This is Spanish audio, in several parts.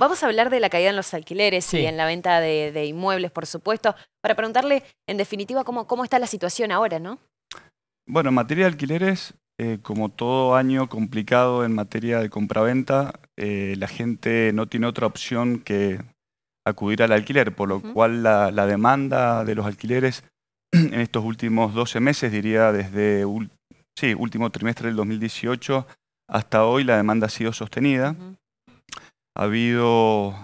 Vamos a hablar de la caída en los alquileres y en la venta de, inmuebles, por supuesto, para preguntarle, en definitiva, cómo, está la situación ahora, ¿no? Bueno, en materia de alquileres, eh, como todo año complicado en materia de compraventa, eh, la gente no tiene otra opción que acudir al alquiler, por lo cual la, demanda de los alquileres en estos últimos 12 meses, diría desde el último trimestre del 2018 hasta hoy, la demanda ha sido sostenida ha habido,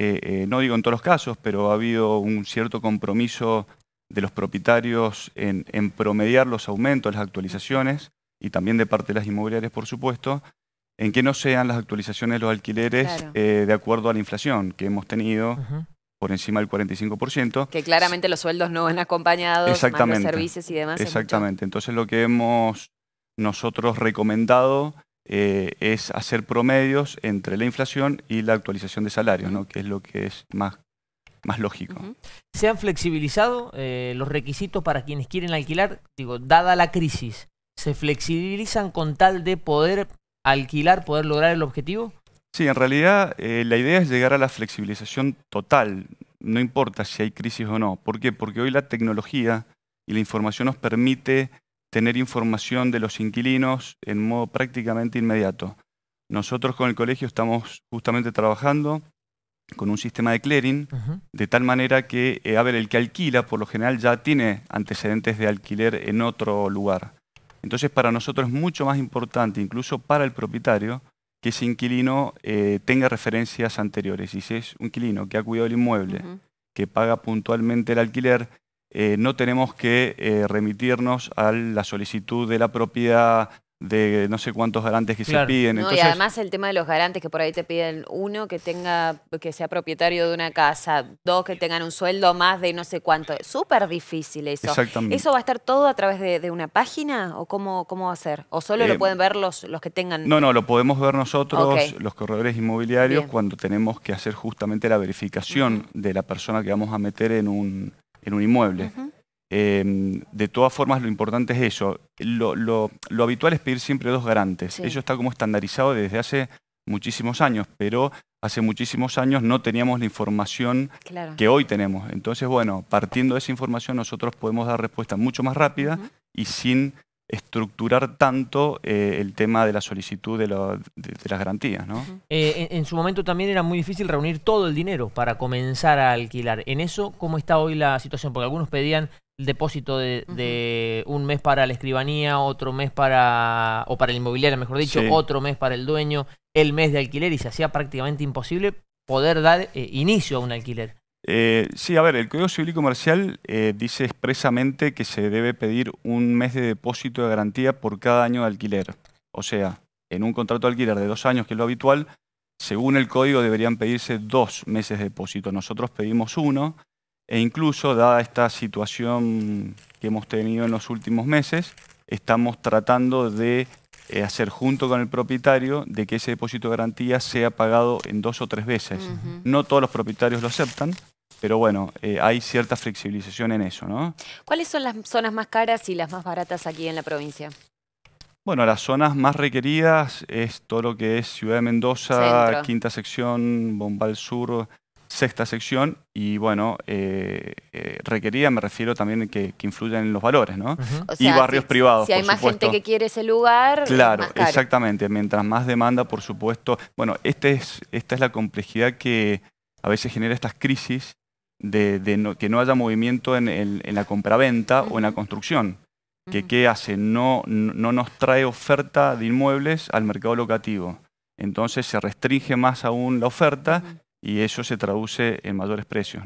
eh, eh, no digo en todos los casos, pero ha habido un cierto compromiso de los propietarios en, promediar los aumentos, las actualizaciones, y también de parte de las inmobiliarias, por supuesto, en que no sean las actualizaciones de los alquileres eh, de acuerdo a la inflación que hemos tenido. por encima del 45%. Que claramente los sueldos no han acompañado, Exactamente. los servicios y demás. Exactamente. Entonces lo que hemos nosotros recomendado eh, es hacer promedios entre la inflación y la actualización de salarios, ¿no? que es lo que es más, más lógico. ¿Se han flexibilizado eh, los requisitos para quienes quieren alquilar? Digo, dada la crisis, ¿se flexibilizan con tal de poder alquilar, poder lograr el objetivo? Sí, en realidad eh, la idea es llegar a la flexibilización total, no importa si hay crisis o no. ¿Por qué? Porque hoy la tecnología y la información nos permite tener información de los inquilinos en modo prácticamente inmediato. Nosotros con el colegio estamos justamente trabajando con un sistema de clearing, de tal manera que, eh, a ver, el que alquila por lo general ya tiene antecedentes de alquiler en otro lugar. Entonces para nosotros es mucho más importante, incluso para el propietario, que ese inquilino eh, tenga referencias anteriores. Y si es un inquilino que ha cuidado el inmueble, que paga puntualmente el alquiler, eh, no tenemos que eh, remitirnos a la solicitud de la propiedad de no sé cuántos garantes que se piden. No, y además el tema de los garantes, que por ahí te piden uno que tenga, que sea propietario de una casa, dos que tengan un sueldo más de no sé cuánto. Súper difícil eso. Exactamente. ¿Eso va a estar todo a través de, una página o cómo, cómo va a ser? ¿O solo lo eh, pueden ver los, que tengan? No, no, lo podemos ver nosotros, los corredores inmobiliarios, cuando tenemos que hacer justamente la verificación de la persona que vamos a meter en un en un inmueble. Em, de todas formas, lo importante es eso. Lo, habitual es pedir siempre dos garantes. Eso está como estandarizado desde hace muchísimos años, pero hace muchísimos años no teníamos la información que hoy tenemos. Entonces, bueno, partiendo de esa información nosotros podemos dar respuesta mucho más rápida y sin estructurar tanto eh, el tema de la solicitud de, las garantías. ¿no? Eh, en, su momento también era muy difícil reunir todo el dinero para comenzar a alquilar. En eso, ¿cómo está hoy la situación? Porque algunos pedían el depósito de, un mes para la escribanía, otro mes para, o para el inmobiliario, mejor dicho, otro mes para el dueño, el mes de alquiler y se hacía prácticamente imposible poder dar eh, inicio a un alquiler. Eh, sí, a ver, el Código Civil y Comercial eh, dice expresamente que se debe pedir un mes de depósito de garantía por cada año de alquiler. O sea, en un contrato de alquiler de dos años, que es lo habitual, según el código deberían pedirse dos meses de depósito. Nosotros pedimos uno e incluso, dada esta situación que hemos tenido en los últimos meses, estamos tratando de eh, hacer junto con el propietario de que ese depósito de garantía sea pagado en dos o tres veces. No todos los propietarios lo aceptan, pero bueno, eh, hay cierta flexibilización en eso, ¿no? ¿Cuáles son las zonas más caras y las más baratas aquí en la provincia? Bueno, las zonas más requeridas es todo lo que es Ciudad de Mendoza, Quinta Sección, Bombal Sur, Sexta Sección, y bueno, eh, eh, requerida me refiero también que, que influyen en los valores, ¿no? y barrios privados. Si hay más gente que quiere ese lugar. Claro, exactamente. Mientras más demanda, por supuesto. Bueno, este es, esta es la complejidad que a veces genera estas crisis de, que no haya movimiento en, la compraventa venta o en la construcción. Que qué hace, no, no nos trae oferta de inmuebles al mercado locativo. Entonces se restringe más aún la oferta y eso se traduce en mayores precios.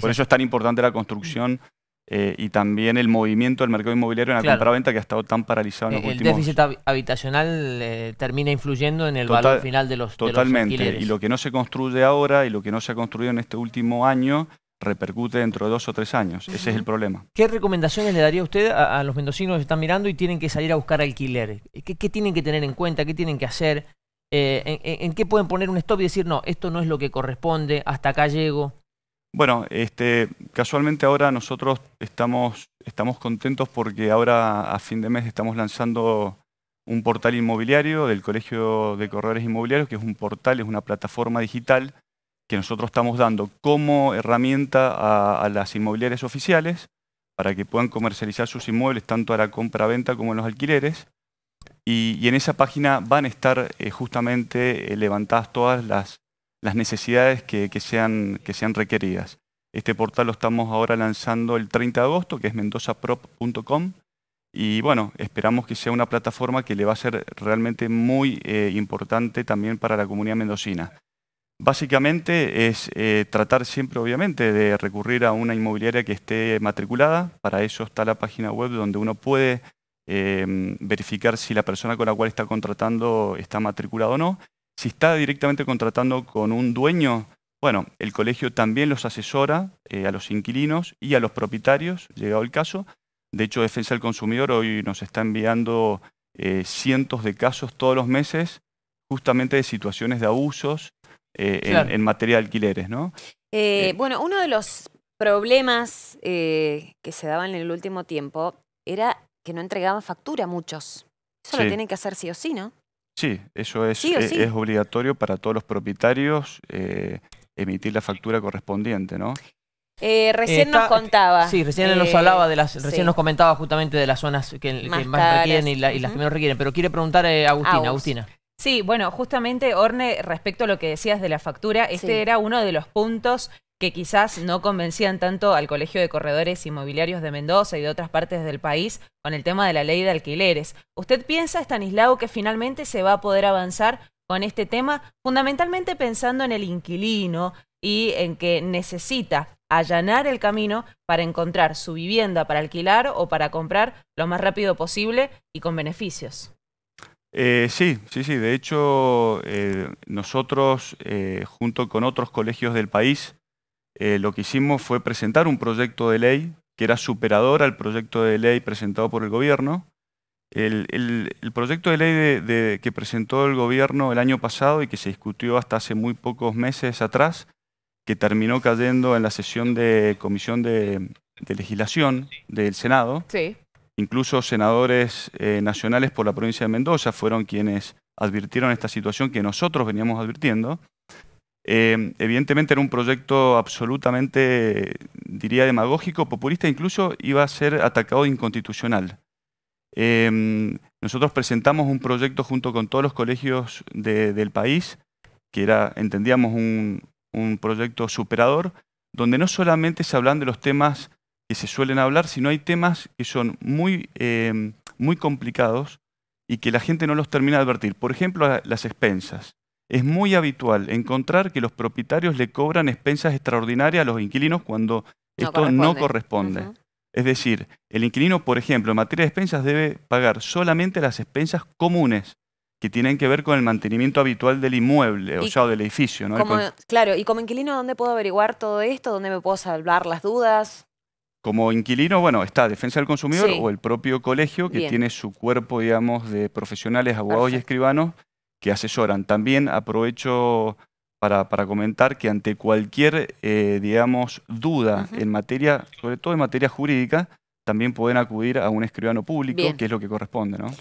Por eso es tan importante la construcción eh, y también el movimiento del mercado inmobiliario en la compra-venta que ha estado tan paralizado en eh, los el últimos El déficit habitacional eh, termina influyendo en el valor final de los Totalmente. y lo que no se construye ahora y lo que no se ha construido en este último año repercute dentro de dos o tres años. Ese es el problema. ¿Qué recomendaciones le daría usted a, los mendocinos que están mirando y tienen que salir a buscar alquiler? ¿Qué, tienen que tener en cuenta? ¿Qué tienen que hacer? en, qué pueden poner un stop y decir, no, esto no es lo que corresponde, hasta acá llego? Bueno, este, casualmente ahora nosotros estamos, estamos contentos porque ahora a fin de mes estamos lanzando un portal inmobiliario del Colegio de Corredores Inmobiliarios, que es un portal, es una plataforma digital que nosotros estamos dando como herramienta a, las inmobiliarias oficiales para que puedan comercializar sus inmuebles tanto a la compra-venta como en los alquileres. Y, en esa página van a estar eh, justamente eh, levantadas todas las las necesidades que, sean, que sean requeridas. Este portal lo estamos ahora lanzando el 30 de agosto, que es mendozaprop.com. Y bueno, esperamos que sea una plataforma que le va a ser realmente muy eh, importante también para la comunidad mendocina. Básicamente es eh, tratar siempre, obviamente, de recurrir a una inmobiliaria que esté matriculada. Para eso está la página web donde uno puede eh, verificar si la persona con la cual está contratando está matriculada o no. Si está directamente contratando con un dueño, bueno, el colegio también los asesora eh, a los inquilinos y a los propietarios, llegado el caso. De hecho, Defensa del Consumidor hoy nos está enviando eh, cientos de casos todos los meses, justamente de situaciones de abusos eh, en, materia de alquileres, ¿no? Bueno, uno de los problemas que se daban en el último tiempo era que no entregaban factura a muchos. Eso lo tienen que hacer sí o sí, ¿no? Sí, eso eh, es, obligatorio para todos los propietarios eh, emitir la factura correspondiente, ¿no? Eh, recién nos contaba. Sí, recién nos hablaba de las, recién nos comentaba justamente de las zonas que, más, requieren y, las que menos requieren, pero quiere preguntar a Agustina, Agustina. Sí, bueno, justamente, Orne, respecto a lo que decías de la factura, este era uno de los puntos que quizás no convencían tanto al Colegio de Corredores Inmobiliarios de Mendoza y de otras partes del país con el tema de la ley de alquileres. ¿Usted piensa, Estanislao, que finalmente se va a poder avanzar con este tema, fundamentalmente pensando en el inquilino y en que necesita allanar el camino para encontrar su vivienda para alquilar o para comprar lo más rápido posible y con beneficios? Eh, sí, sí, sí. De hecho, eh, nosotros, eh, junto con otros colegios del país, eh, lo que hicimos fue presentar un proyecto de ley que era superador al proyecto de ley presentado por el gobierno. El, proyecto de ley que presentó el gobierno el año pasado y que se discutió hasta hace muy pocos meses atrás, que terminó cayendo en la sesión de comisión de, legislación del Senado. Incluso senadores eh, nacionales por la provincia de Mendoza fueron quienes advirtieron esta situación que nosotros veníamos advirtiendo. Em, evidentemente era un proyecto absolutamente, diría, demagógico, populista, incluso iba a ser atacado inconstitucional. Em, nosotros presentamos un proyecto junto con todos los colegios del país, que era, entendíamos, un, proyecto superador, donde no solamente se hablan de los temas que se suelen hablar, sino hay temas que son muy, em, muy complicados y que la gente no los termina de advertir. Por ejemplo, las expensas es muy habitual encontrar que los propietarios le cobran expensas extraordinarias a los inquilinos cuando esto no corresponde. Es decir, el inquilino, por ejemplo, en materia de expensas debe pagar solamente las expensas comunes que tienen que ver con el mantenimiento habitual del inmueble, o sea, del edificio. claro, y como inquilino, ¿dónde puedo averiguar todo esto? ¿Dónde me puedo salvar las dudas? Como inquilino, bueno, está Defensa del Consumidor o el propio colegio que tiene su cuerpo, digamos, de profesionales, abogados y escribanos que asesoran. También aprovecho para, comentar que ante cualquier, eh, digamos, duda en materia, sobre todo en materia jurídica, también pueden acudir a un escribano público, que es lo que corresponde, ¿no?